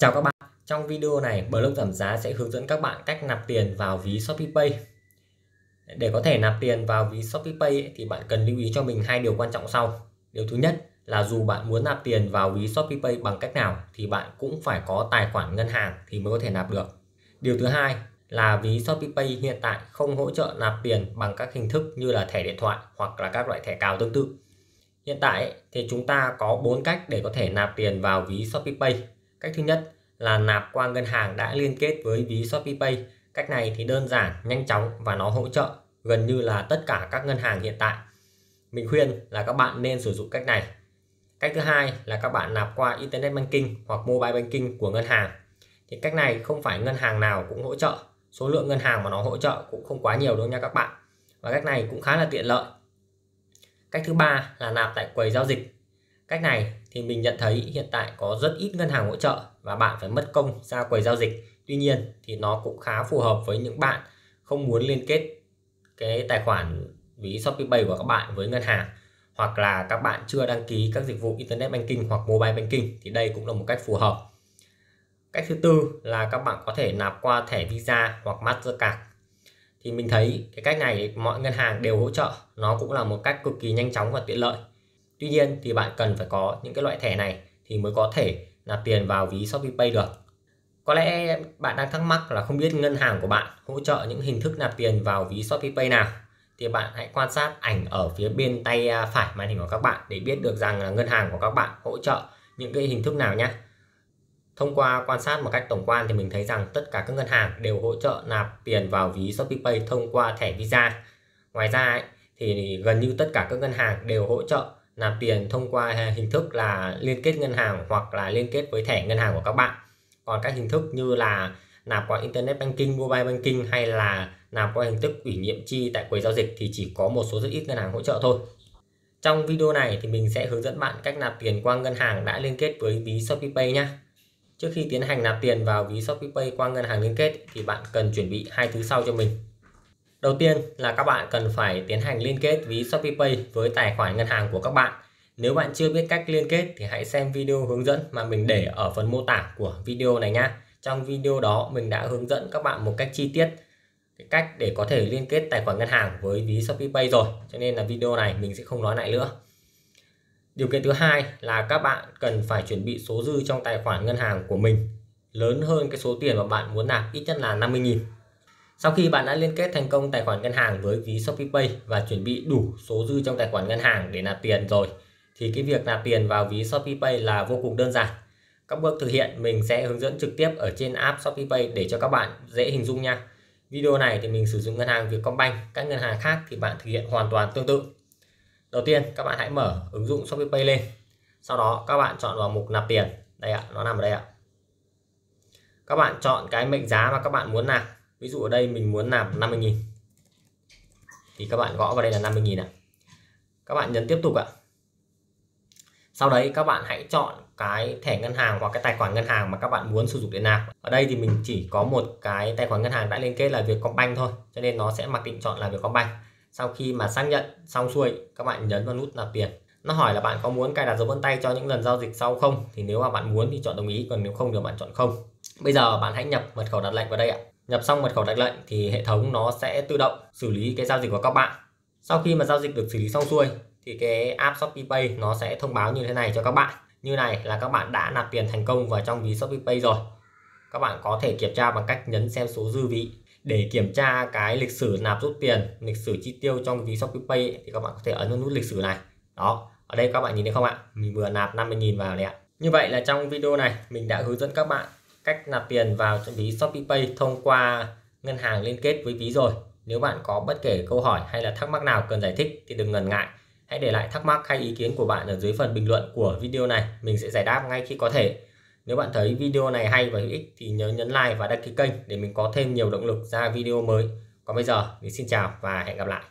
Chào các bạn, trong video này Blog giảm giá sẽ hướng dẫn các bạn cách nạp tiền vào ví ShopeePay. Để có thể nạp tiền vào ví ShopeePay ấy, thì bạn cần lưu ý cho mình hai điều quan trọng sau. Điều thứ nhất là dù bạn muốn nạp tiền vào ví ShopeePay bằng cách nào thì bạn cũng phải có tài khoản ngân hàng thì mới có thể nạp được. Điều thứ hai là ví ShopeePay hiện tại không hỗ trợ nạp tiền bằng các hình thức như là thẻ điện thoại hoặc là các loại thẻ cào tương tự. Hiện tại thì chúng ta có 4 cách để có thể nạp tiền vào ví ShopeePay Cách thứ nhất là nạp qua ngân hàng đã liên kết với ví Shopee Pay Cách này thì đơn giản, nhanh chóng và nó hỗ trợ gần như là tất cả các ngân hàng hiện tại. Mình khuyên là các bạn nên sử dụng cách này. Cách thứ hai là các bạn nạp qua Internet Banking hoặc Mobile Banking của ngân hàng. Thì cách này không phải ngân hàng nào cũng hỗ trợ. Số lượng ngân hàng mà nó hỗ trợ cũng không quá nhiều đâu nha các bạn. Và cách này cũng khá là tiện lợi. Cách thứ ba là nạp tại quầy giao dịch. Cách này thì mình nhận thấy hiện tại có rất ít ngân hàng hỗ trợ và bạn phải mất công ra quầy giao dịch. Tuy nhiên thì nó cũng khá phù hợp với những bạn không muốn liên kết cái tài khoản ví Shopee Pay của các bạn với ngân hàng hoặc là các bạn chưa đăng ký các dịch vụ internet banking hoặc mobile banking thì đây cũng là một cách phù hợp. Cách thứ tư là các bạn có thể nạp qua thẻ Visa hoặc Mastercard. Thì mình thấy cái cách này mọi ngân hàng đều hỗ trợ, nó cũng là một cách cực kỳ nhanh chóng và tiện lợi. Tuy nhiên thì bạn cần phải có những cái loại thẻ này thì mới có thể nạp tiền vào ví Shopee Pay được. Có lẽ bạn đang thắc mắc là không biết ngân hàng của bạn hỗ trợ những hình thức nạp tiền vào ví Shopee Pay nào thì bạn hãy quan sát ảnh ở phía bên tay à, phải màn hình của các bạn để biết được rằng là ngân hàng của các bạn hỗ trợ những cái hình thức nào nhé. Thông qua quan sát một cách tổng quan thì mình thấy rằng tất cả các ngân hàng đều hỗ trợ nạp tiền vào ví Shopee Pay thông qua thẻ Visa. Ngoài ra ấy, thì gần như tất cả các ngân hàng đều hỗ trợ nạp tiền thông qua à, hình thức là liên kết ngân hàng hoặc là liên kết với thẻ ngân hàng của các bạn còn các hình thức như là nạp qua internet banking mobile banking hay là nạp qua hình thức ủy nhiệm chi tại quầy giao dịch thì chỉ có một số rất ít ngân hàng hỗ trợ thôi trong video này thì mình sẽ hướng dẫn bạn cách nạp tiền qua ngân hàng đã liên kết với ví ShopeePay nhé. Trước khi tiến hành nạp tiền vào ví ShopeePay qua ngân hàng liên kết thì bạn cần chuẩn bị hai thứ sau cho mình. Đầu tiên là các bạn cần phải tiến hành liên kết ví ShopeePay với tài khoản ngân hàng của các bạn. Nếu bạn chưa biết cách liên kết thì hãy xem video hướng dẫn mà mình để ở phần mô tả của video này nhé. Trong video đó mình đã hướng dẫn các bạn một cách chi tiết cái cách để có thể liên kết tài khoản ngân hàng với ví ShopeePay rồi. Cho nên là video này mình sẽ không nói lại nữa. Điều kiện thứ hai là các bạn cần phải chuẩn bị số dư trong tài khoản ngân hàng của mình lớn hơn cái số tiền mà bạn muốn nạp ít nhất là 50.000 sau khi bạn đã liên kết thành công tài khoản ngân hàng với ví ShopeePay và chuẩn bị đủ số dư trong tài khoản ngân hàng để nạp tiền rồi thì cái việc nạp tiền vào ví ShopeePay là vô cùng đơn giản. Các bước thực hiện mình sẽ hướng dẫn trực tiếp ở trên app ShopeePay để cho các bạn dễ hình dung nha. Video này thì mình sử dụng ngân hàng Vietcombank, các ngân hàng khác thì bạn thực hiện hoàn toàn tương tự. Đầu tiên các bạn hãy mở ứng dụng ShopeePay lên. Sau đó các bạn chọn vào mục nạp tiền. Đây ạ, nó nằm ở đây ạ. Các bạn chọn cái mệnh giá mà các bạn muốn nạp ví dụ ở đây mình muốn nạp 50.000 thì các bạn gõ vào đây là 50.000 ạ à. các bạn nhấn tiếp tục ạ sau đấy các bạn hãy chọn cái thẻ ngân hàng hoặc cái tài khoản ngân hàng mà các bạn muốn sử dụng để nạp ở đây thì mình chỉ có một cái tài khoản ngân hàng đã liên kết là Vietcombank thôi cho nên nó sẽ mặc định chọn là Vietcombank sau khi mà xác nhận xong xuôi các bạn nhấn vào nút nạp tiền nó hỏi là bạn có muốn cài đặt dấu vân tay cho những lần giao dịch sau không thì nếu mà bạn muốn thì chọn đồng ý còn nếu không thì bạn chọn không bây giờ bạn hãy nhập mật khẩu đặt lệnh vào đây ạ nhập xong mật khẩu đặt lệnh thì hệ thống nó sẽ tự động xử lý cái giao dịch của các bạn sau khi mà giao dịch được xử lý xong xuôi thì cái app Shopee Pay nó sẽ thông báo như thế này cho các bạn như này là các bạn đã nạp tiền thành công vào trong ví Shopee Pay rồi các bạn có thể kiểm tra bằng cách nhấn xem số dư ví để kiểm tra cái lịch sử nạp rút tiền lịch sử chi tiêu trong ví Shopee Pay thì các bạn có thể ấn nút lịch sử này đó ở đây các bạn nhìn thấy không ạ mình vừa nạp 50.000 vào đấy ạ như vậy là trong video này mình đã hướng dẫn các bạn cách nạp tiền vào ví Shopee Pay thông qua ngân hàng liên kết với ví rồi. Nếu bạn có bất kể câu hỏi hay là thắc mắc nào cần giải thích thì đừng ngần ngại. Hãy để lại thắc mắc hay ý kiến của bạn ở dưới phần bình luận của video này. Mình sẽ giải đáp ngay khi có thể. Nếu bạn thấy video này hay và hữu ích thì nhớ nhấn like và đăng ký kênh để mình có thêm nhiều động lực ra video mới. Còn bây giờ thì xin chào và hẹn gặp lại.